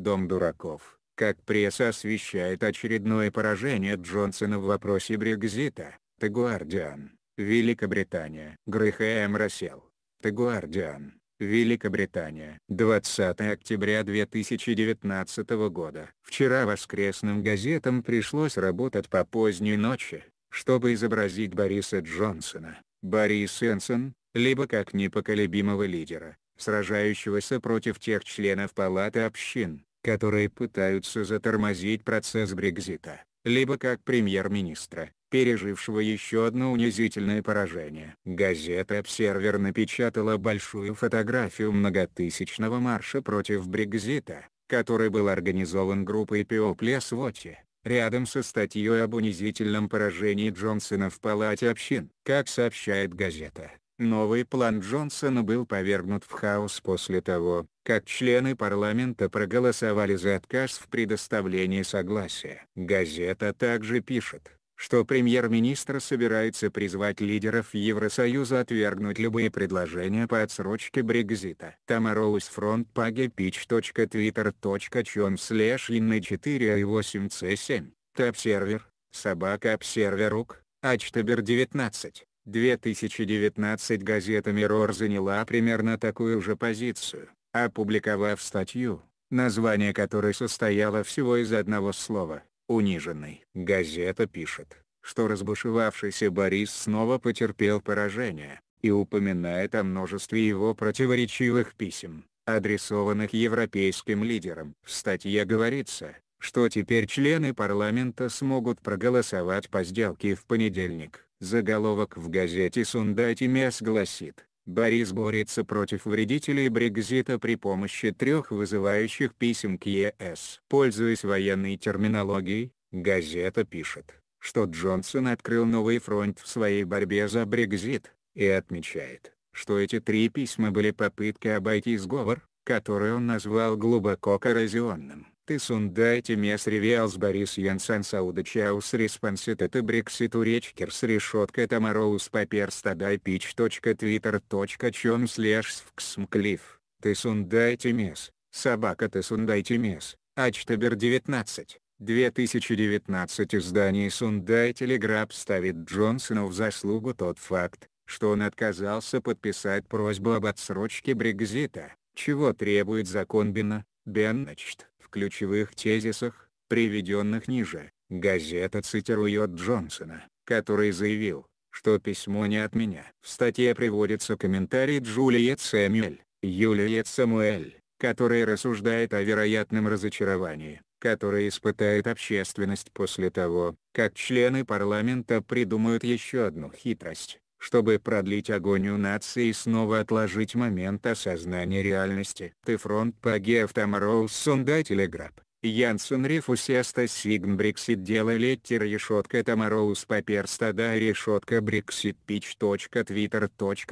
Дом дураков, как пресса освещает очередное поражение Джонсона в вопросе Брекзита, The Guardian, Великобритания. Грэхэм Рассел, The Guardian, Великобритания. 20 октября 2019 года. Вчера воскресным газетам пришлось работать по поздней ночи, чтобы изобразить Бориса Джонсона, Борис Энсон, либо как непоколебимого лидера, сражающегося против тех членов Палаты общин, которые пытаются затормозить процесс Брекзита, либо как премьер-министра, пережившего еще одно унизительное поражение. Газета «Обсервер» напечатала большую фотографию многотысячного марша против Брекзита, который был организован группой «Пиопле Воти, рядом со статьей об унизительном поражении Джонсона в Палате общин. Как сообщает газета, новый план Джонсона был повергнут в хаос после того, как члены парламента проголосовали за отказ в предоставлении согласия. Газета также пишет, что премьер-министр собирается призвать лидеров Евросоюза отвергнуть любые предложения по отсрочке Брекзита. Тамароус фронт pagepitch.twitter.com слэш 4 и 8 c 7 Тапсервер, собака Обсерверук, Ачтабер 19. 2019 газета «Мирор» заняла примерно такую же позицию опубликовав статью, название которой состояло всего из одного слова «униженный». Газета пишет, что разбушевавшийся Борис снова потерпел поражение, и упоминает о множестве его противоречивых писем, адресованных европейским лидерам. В статье говорится, что теперь члены парламента смогут проголосовать по сделке в понедельник. Заголовок в газете Сундайте «Сундайтимес» гласит, Борис борется против вредителей Брекзита при помощи трех вызывающих писем к ЕС. Пользуясь военной терминологией, газета пишет, что Джонсон открыл новый фронт в своей борьбе за Брекзит, и отмечает, что эти три письма были попыткой обойти сговор, который он назвал глубоко коррозионным. Ты Тысундайте мес ревиалс Борис Янсен Саудачаус респонсит это Брекситу с решетка Тамароус Пич точка точка паперстадай пич.твиттер.чем слэш Ты Тысундайте мес, собака ты Тысундайте мес, Ачтабер 19. 2019 издание Сундай Телеграф ставит Джонсону в заслугу тот факт, что он отказался подписать просьбу об отсрочке Брекзита, чего требует закон Бена, Бенночт ключевых тезисах, приведенных ниже, газета цитирует Джонсона, который заявил, что письмо не от меня. В статье приводится комментарий Джулиет Сэмюэль, Юлиет Самуэль, которая рассуждает о вероятном разочаровании, которое испытает общественность после того, как члены парламента придумают еще одну хитрость, чтобы продлить агонию нации и снова отложить момент осознания реальности. Ты фронт Паге Автомароу Сунда Телеграб, Янсен Рифусеста Сигнбриксит Дело Леттер Решетка Тамароус Папер Стада Решетка Бриксит Пич. точка Твиттер.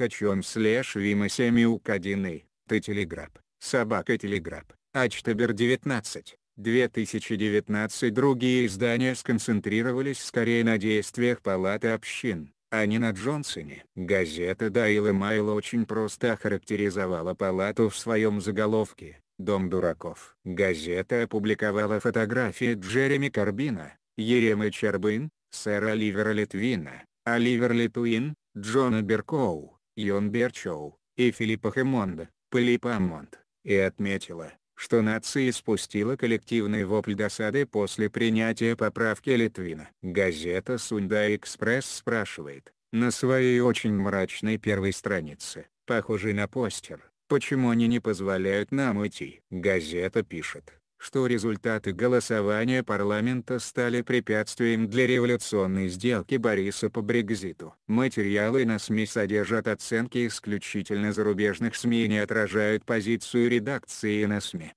Чем слэш Вима Семиук 1 Ты Телеграб, Собака Телеграб, Ачтабер 19. 2019 другие издания сконцентрировались скорее на действиях Палаты общин а не на Джонсоне. Газета Дайла Майл очень просто охарактеризовала палату в своем заголовке «Дом дураков». Газета опубликовала фотографии Джереми Карбина, Еремы Чербин, сэра Ливера Литвина, Оливер Литуин, Джона Беркоу, Йон Берчоу и Филиппа Хемонда, Полипа Монт, и отметила, что нация спустила коллективный вопль досады после принятия поправки Литвина. Газета «Сунда-экспресс» спрашивает, на своей очень мрачной первой странице, похожей на постер, почему они не позволяют нам уйти. Газета пишет, что результаты голосования парламента стали препятствием для революционной сделки Бориса по Брекзиту. Материалы на СМИ содержат оценки исключительно зарубежных СМИ и не отражают позицию редакции на СМИ.